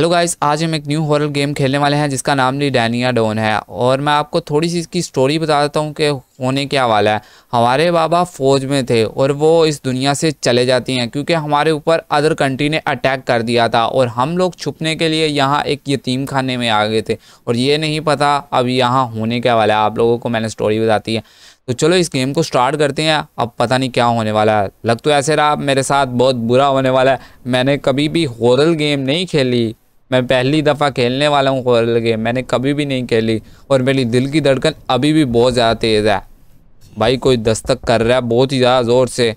Hello guys आज हम एक न्यू हॉरर गेम खेलने वाले हैं जिसका नाम भी डैनिया डोन है और मैं आपको थोड़ी सी इसकी स्टोरी बता देता हूँ कि होने क्या वाला है हमारे बाबा फ़ौज में थे और वो इस दुनिया से चले जाती हैं क्योंकि हमारे ऊपर अदर कंट्री ने अटैक कर दिया था और हम लोग छुपने के लिए यहाँ एक यतीम खाने में आ गए थे और ये नहीं पता अब यहाँ होने क्या वाला है आप लोगों को मैंने स्टोरी बताती है तो चलो इस गेम को स्टार्ट करते हैं अब पता नहीं क्या होने वाला है लग तो ऐसे रहा मेरे साथ बहुत बुरा होने वाला है मैंने कभी भी हॉरल गेम नहीं खेली मैं पहली दफ़ा खेलने वाला हूँ कोरल गेम मैंने कभी भी नहीं खेली और मेरी दिल की धड़कन अभी भी बहुत ज़्यादा तेज़ है भाई कोई दस्तक कर रहा है बहुत ही ज़्यादा ज़ोर से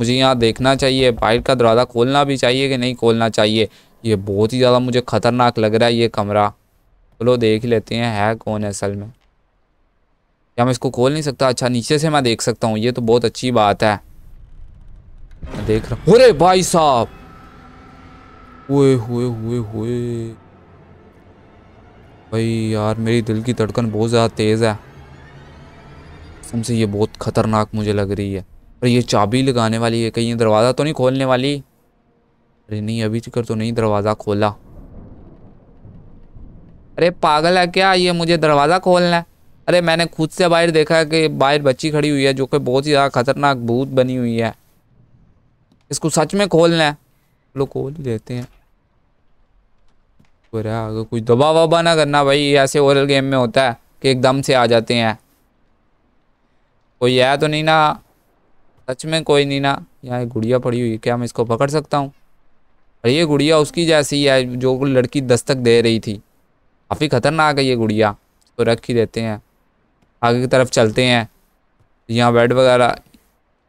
मुझे यहाँ देखना चाहिए बाइट का दरवाज़ा खोलना भी चाहिए कि नहीं खोलना चाहिए ये बहुत ही ज़्यादा मुझे ख़तरनाक लग रहा है ये कमरा चलो देख लेते हैं है कौन है असल में क्या मैं इसको खोल नहीं सकता अच्छा नीचे से मैं देख सकता हूँ ये तो बहुत अच्छी बात है देख रहा हूँ अरे भाई साहब हुए हुए हुए हुए भाई यार मेरी दिल की धड़कन बहुत ज़्यादा तेज़ है तुमसे ये बहुत ख़तरनाक मुझे लग रही है पर ये चाबी लगाने वाली है कहीं दरवाज़ा तो नहीं खोलने वाली अरे नहीं अभी तक तो नहीं दरवाज़ा खोला अरे पागल है क्या ये मुझे दरवाज़ा खोलना है अरे मैंने खुद से बाहर देखा है कि बाहर बच्ची खड़ी हुई है जो कि बहुत ही ज़्यादा ख़तरनाक भूत बनी हुई है इसको सच में खोलना है लोग खोल ही लेते हैं रहा है आगे कुछ दबा वबा ना करना भाई ऐसे ओरल गेम में होता है कि एकदम से आ जाते हैं कोई है तो नहीं ना सच में कोई नहीं ना यहाँ एक गुड़िया पड़ी हुई क्या मैं इसको पकड़ सकता हूँ अरे ये गुड़िया उसकी जैसी है जो लड़की दस्तक दे रही थी काफ़ी ख़तरनाक है ये गुड़िया तो रख ही देते हैं आगे की तरफ चलते हैं यहाँ बेड वगैरह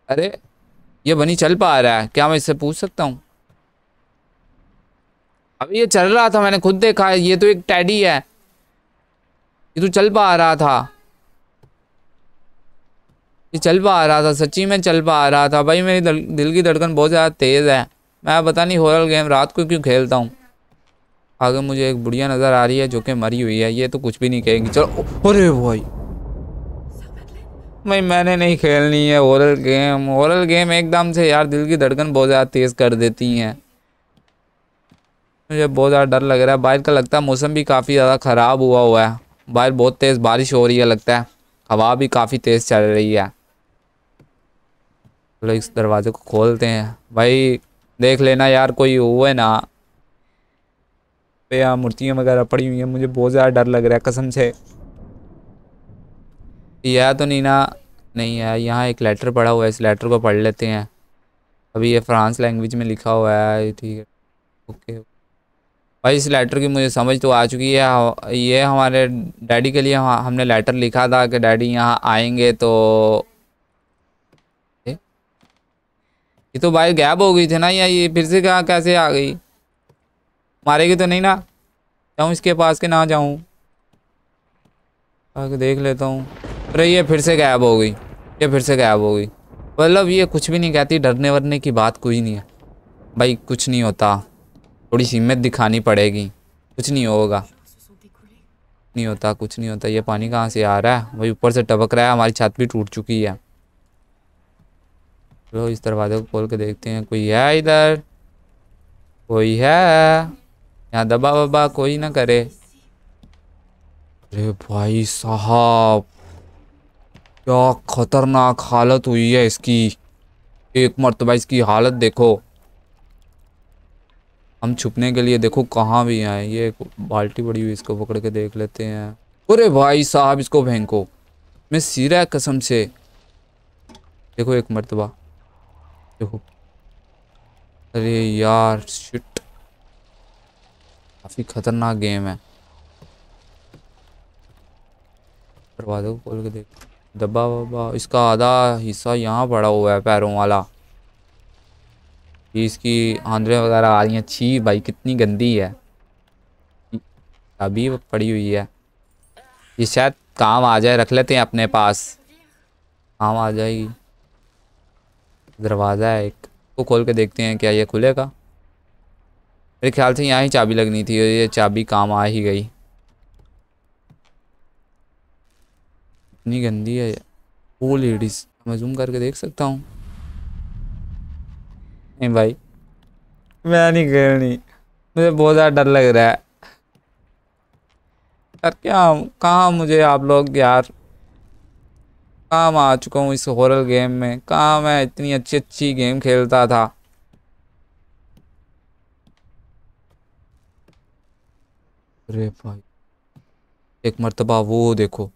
अरे ये बनी चल पा रहा है क्या मैं इससे पूछ सकता हूँ अब ये चल रहा था मैंने खुद देखा ये तो एक टैडी है ये तो चल पा रहा था ये चल पा रहा था सच्ची में चल पा रहा था भाई मेरी दल, दिल की धड़कन बहुत ज़्यादा तेज़ है मैं पता नहीं होरल गेम रात को क्यों खेलता हूँ आगे मुझे एक बुढ़िया नज़र आ रही है जो कि मरी हुई है ये तो कुछ भी नहीं कहेगी चलो अरे भाई भाई मैंने नहीं खेलनी है ओरल गेम ओरल गेम एकदम से यार दिल की धड़कन बहुत ज़्यादा तेज़ कर देती हैं मुझे बहुत ज़्यादा डर लग रहा है बाहर का लगता है मौसम भी काफ़ी ज़्यादा ख़राब हुआ हुआ है बाहर बहुत तेज़ बारिश हो रही है लगता है हवा भी काफ़ी तेज़ चल रही है चलो इस दरवाज़े को खोलते हैं भाई देख लेना यार कोई हुए ना यहाँ मूर्तियाँ वगैरह पड़ी हुई हैं मुझे बहुत ज़्यादा डर लग रहा है कसम से यह तो नहीं ना नहीं है यहाँ एक लेटर पड़ा हुआ है इस लेटर को पढ़ लेते हैं अभी ये फ्रांस लैंग्वेज में लिखा हुआ है ठीक है ओके भाई इस लेटर की मुझे समझ तो आ चुकी है हाँ, ये हमारे डैडी के लिए हाँ, हमने लेटर लिखा था कि डैडी यहाँ आएंगे तो ये तो भाई गैप हो गई थी ना या ये फिर से कहाँ कैसे आ गई मारेगी तो नहीं ना जाऊँ इसके पास के ना जाऊँ आके देख लेता हूँ अरे ये फिर से गायब हो गई ये फिर से गायब हो गई मतलब ये कुछ भी नहीं कहती डरने वरने की बात कोई नहीं है भाई कुछ नहीं होता थोड़ी सी हिम्मत दिखानी पड़ेगी कुछ नहीं होगा नहीं होता कुछ नहीं होता ये पानी कहाँ से आ रहा है वही ऊपर से टपक रहा है हमारी छत भी टूट चुकी है चलो इस दरवाजे को खोल के देखते हैं कोई है इधर कोई है यहाँ दबा बबा कोई ना करे अरे भाई साहब क्या खतरनाक हालत हुई है इसकी एक मरतबा इसकी हालत देखो हम छुपने के लिए देखो कहाँ भी आए ये एक बाल्टी पड़ी हुई इसको पकड़ के देख लेते हैं अरे भाई साहब इसको भेंको मैं सीरा कसम से देखो एक मरतबा देखो अरे यार शिट काफ़ी ख़तरनाक गेम है दरवाजे दबा खोल के देख डब्बा वब्बा इसका आधा हिस्सा यहाँ पड़ा हुआ है पैरों वाला कि इसकी आंद्रे वगैरह आ रही हैं छी भाई कितनी गंदी है अभी पड़ी हुई है ये शायद काम आ जाए रख लेते हैं अपने पास काम आ जाएगी दरवाज़ा है एक वो खोल के देखते हैं क्या ये खुलेगा मेरे ख्याल से यहाँ ही चाबी लगनी थी ये चाबी काम आ ही गई इतनी गंदी है वो लेडीज मैं जूम करके देख सकता हूँ नहीं भाई मैं नहीं खेलनी मुझे बहुत ज़्यादा डर लग रहा है यार क्या कहाँ मुझे आप लोग यार कहाँ मैं आ चुका हूँ इस हॉरर गेम में कहाँ मैं इतनी अच्छी अच्छी गेम खेलता था अरे भाई एक मरतबा वो देखो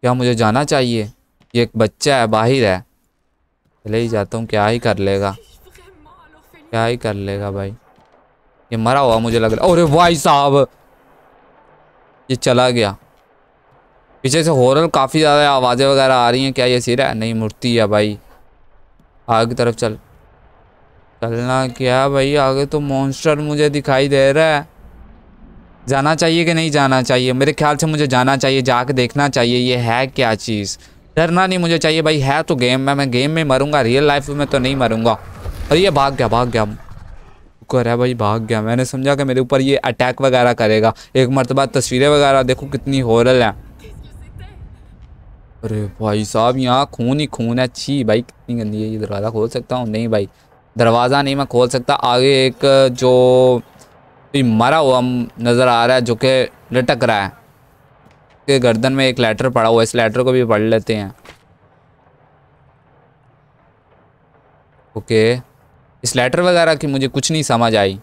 क्या मुझे जाना चाहिए ये एक बच्चा है बाहिर है चले ही जाता हूँ क्या ही कर लेगा क्या ही कर लेगा भाई ये मरा हुआ मुझे लग रहा अरे भाई साहब ये चला गया पीछे से हॉरर काफ़ी ज़्यादा आवाज़ें वगैरह आ रही हैं क्या ये सिर है नहीं मूर्ति है भाई आगे की तरफ चल चलना क्या भाई आगे तो मॉन्स्टर मुझे दिखाई दे रहा है जाना चाहिए कि नहीं जाना चाहिए मेरे ख्याल से मुझे जाना चाहिए जाके देखना चाहिए ये है क्या चीज़ डरना नहीं मुझे चाहिए भाई है तो गेम में मैं गेम में मरूंगा रियल लाइफ में तो नहीं मरूंगा अरे ये भाग गया भाग गया कर है भाई भाग गया मैंने समझा कि मेरे ऊपर ये अटैक वगैरह करेगा एक मरतबा तस्वीरें वगैरह देखो कितनी हॉरल है अरे भाई साहब यहाँ खून ही खून है छी भाई कितनी गंदी है ये दरवाज़ा खोल सकता हूँ नहीं भाई दरवाज़ा नहीं मैं खोल सकता आगे एक जो मरा हुआ नज़र आ रहा है जो कि लटक रहा है के गर्दन में एक लेटर पड़ा हुआ है इस लेटर को भी पढ़ लेते हैं ओके इस लेटर वगैरह की मुझे कुछ नहीं समझ आई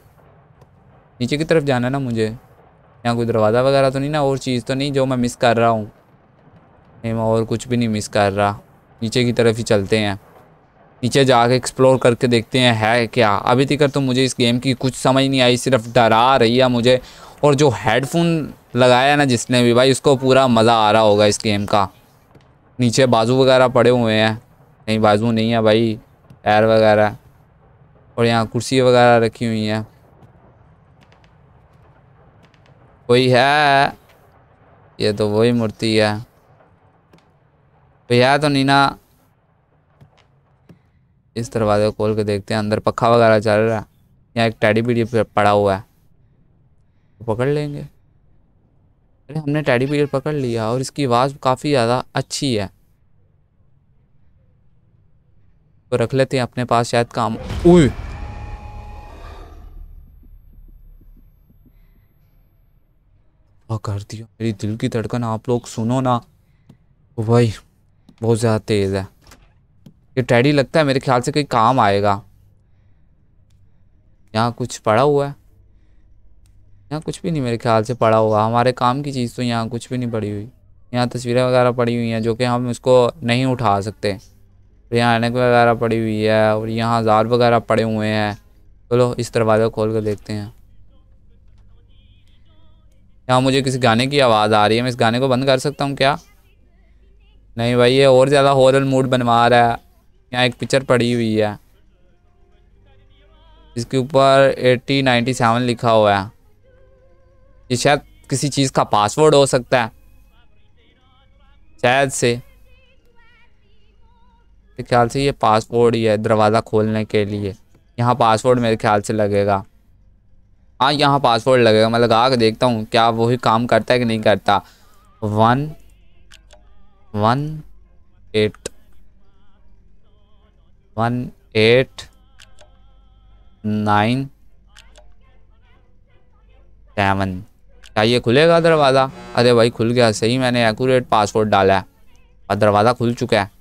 नीचे की तरफ जाना ना मुझे यहाँ कोई दरवाज़ा वगैरह तो नहीं ना और चीज़ तो नहीं जो मैं मिस कर रहा हूँ नहीं मैं और कुछ भी नहीं मिस कर रहा नीचे की तरफ ही चलते हैं नीचे कर एक्सप्लोर करके देखते हैं है क्या अभी तक तो मुझे इस गेम की कुछ समझ नहीं आई सिर्फ डरा रही है मुझे और जो हेडफोन लगाया ना जिसने भी भाई उसको पूरा मज़ा आ रहा होगा इस गेम का नीचे बाजू वगैरह पड़े हुए हैं नहीं बाजू नहीं है भाई टायर वगैरह और यहाँ कुर्सी वगैरह रखी हुई है कोई है ये तो वही मूर्ति है भैया तो नीना इस दरवाजे को खोल के देखते हैं अंदर पखा वगैरह चल रहा है यहाँ एक टैडी बीडी पड़ा हुआ है तो पकड़ लेंगे अरे हमने टैडी पीरियड पकड़ लिया और इसकी आवाज़ काफ़ी ज़्यादा अच्छी है तो रख लेते हैं अपने पास शायद काम उ कर दिया मेरी दिल की धड़कन आप लोग सुनो ना भाई बहुत ज़्यादा तेज़ है ये टैडी लगता है मेरे ख्याल से कोई काम आएगा यहाँ कुछ पड़ा हुआ है यहाँ कुछ भी नहीं मेरे ख्याल से पड़ा हुआ हमारे काम की चीज़ तो यहाँ कुछ भी नहीं पड़ी हुई यहाँ तस्वीरें वगैरह पड़ी हुई हैं जो कि हम उसको नहीं उठा सकते यहाँ एनक वगैरह पड़ी हुई है और यहाँ जार वगैरह पड़े हुए हैं चलो इस दरवाज़ा खोल कर देखते हैं यहाँ मुझे किसी गाने की आवाज़ आ रही है मैं इस गाने को बंद कर सकता हूँ क्या नहीं भाई ये और ज़्यादा हॉरर मूड बनवा रहा है यहाँ एक पिक्चर पड़ी हुई है इसके ऊपर एट्टी नाइन्टी सेवन लिखा हुआ है ये शायद किसी चीज़ का पासवर्ड हो सकता है शायद से मेरे ख्याल से ये पासवर्ड ही है दरवाज़ा खोलने के लिए यहाँ पासवर्ड मेरे ख्याल से लगेगा हाँ यहाँ पासवर्ड लगेगा मैं लगा के देखता हूँ क्या वही काम करता है कि नहीं करता one one eight one eight nine seven क्या ये खुलेगा दरवाज़ा अरे भाई खुल गया सही मैंने एकूरेट पासवर्ड डाला है और दरवाज़ा खुल चुका है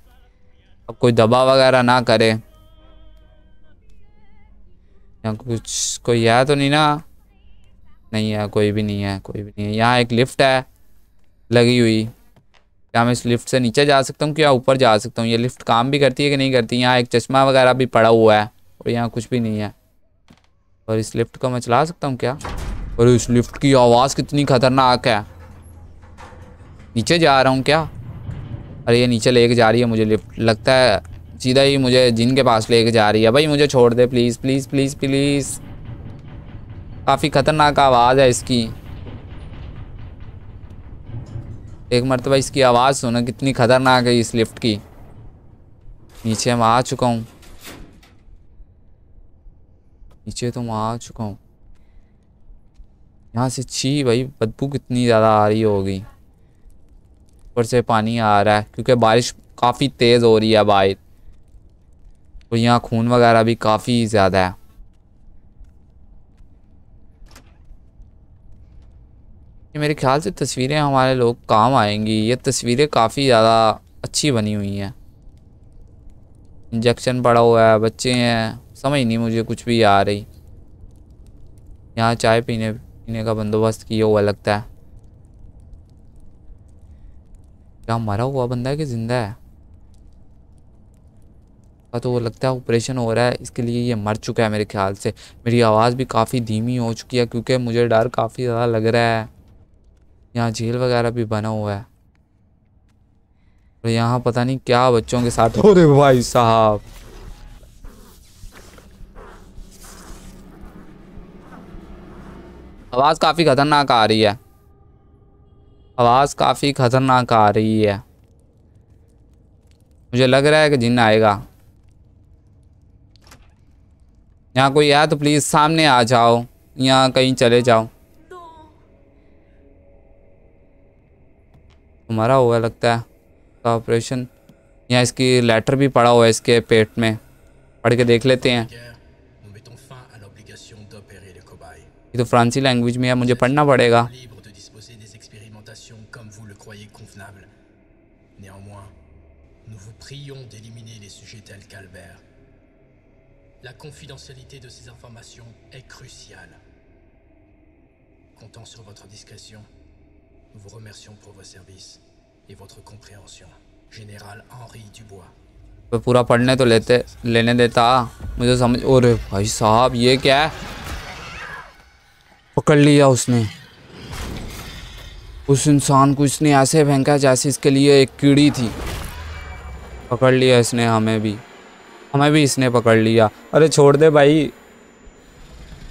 अब कोई दबा वगैरह ना करे यहाँ कुछ कोई है तो नहीं ना नहीं है कोई भी नहीं है कोई भी नहीं है यहाँ एक लिफ्ट है लगी हुई क्या मैं इस लिफ्ट से नीचे जा सकता हूँ क्या ऊपर जा सकता हूँ ये लिफ्ट काम भी करती है कि नहीं करती यहाँ एक चश्मा वगैरह भी पड़ा हुआ है और यहाँ कुछ भी नहीं है और इस लिफ्ट को मैं चला सकता हूँ क्या और इस लिफ्ट की आवाज़ कितनी ख़तरनाक है नीचे जा रहा हूँ क्या अरे ये नीचे लेके जा रही है मुझे लिफ्ट लगता है सीधा ही मुझे जिन के पास लेके जा रही है भाई मुझे छोड़ दे प्लीज़ प्लीज़ प्लीज़ प्लीज़ काफ़ी ख़तरनाक आवाज़ है इसकी एक मरतबा इसकी आवाज़ सुनो कितनी ख़तरनाक है इस लिफ्ट की नीचे मैं आ चुका हूँ नीचे तो मैं आ चुका हूँ यहाँ से छी भाई बदबू कितनी ज़्यादा आ रही होगी ऊपर से पानी आ रहा है क्योंकि बारिश काफ़ी तेज़ हो रही है बाहर तो यहाँ खून वगैरह भी काफ़ी ज़्यादा है ये मेरे ख्याल से तस्वीरें हमारे लोग काम आएंगी ये तस्वीरें काफ़ी ज़्यादा अच्छी बनी हुई हैं इंजेक्शन पड़ा हुआ है बच्चे हैं समझ नहीं मुझे कुछ भी आ रही यहाँ चाय पीने पीने का बंदोबस्त किया हुआ लगता है क्या मरा हुआ बंदा है कि ज़िंदा है हाँ, तो वो लगता है ऑपरेशन हो रहा है इसके लिए ये मर चुका है मेरे ख्याल से मेरी आवाज़ भी काफ़ी धीमी हो चुकी है क्योंकि मुझे डर काफ़ी ज़्यादा लग रहा है यहाँ झील वगैरह भी बना हुआ है और यहाँ पता नहीं क्या बच्चों के साथ हो रहे भाई साहब आवाज़ काफ़ी ख़तरनाक आ रही है आवाज़ काफ़ी ख़तरनाक आ रही है मुझे लग रहा है कि जिन आएगा यहाँ कोई आया तो प्लीज़ सामने आ जाओ यहाँ कहीं चले जाओ हमारा हुआ लगता है ऑपरेशन यहाँ इसकी लेटर भी पड़ा हुआ है इसके पेट में पढ़ के देख लेते हैं De je n'ai de libre de disposer des expérimentations comme vous le croyez convenable. Néanmoins, nous vous prions d'éliminer les sujets tels qu'Albert. La confidentialité de ces informations est cruciale. Compte sur votre discussion nous vous remercions pour vos services et votre compréhension. Général Henri Dubois. ne peux pas de l'état, mais je ne sais पकड़ लिया उसने उस इंसान को इसने ऐसे फेंका जैसे इसके लिए एक कीड़ी थी पकड़ लिया इसने हमें भी हमें भी इसने पकड़ लिया अरे छोड़ दे भाई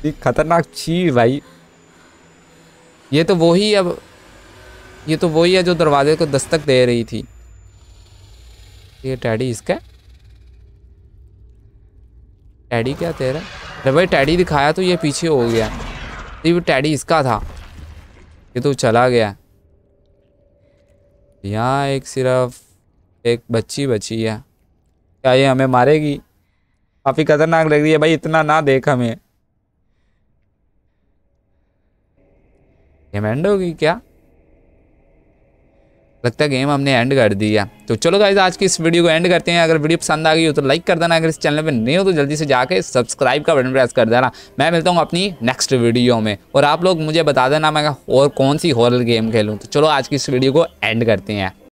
ये खतरनाक चीज भाई ये तो वही अब ये तो वही है जो दरवाजे को दस्तक दे रही थी ये टैडी इसका टैडी क्या तेरा अरे भाई टैडी दिखाया तो ये पीछे हो गया ये टैडी इसका था ये तो चला गया यहाँ एक सिर्फ एक बच्ची बची है क्या ये हमें मारेगी काफ़ी खतरनाक लग रही है भाई इतना ना देख हमें ये मेंढ होगी क्या लगता है गेम हमने एंड कर दिया तो चलो गाइज आज की इस वीडियो को एंड करते हैं अगर वीडियो पसंद आ गई हो तो लाइक कर देना अगर इस चैनल पर नहीं हो तो जल्दी से जाके सब्सक्राइब का बटन प्रेस कर देना मैं मिलता हूँ अपनी नेक्स्ट वीडियो में और आप लोग मुझे बता देना मैं और कौन सी हॉरर गेम खेलूँ तो चलो आज की इस वीडियो को एंड करते हैं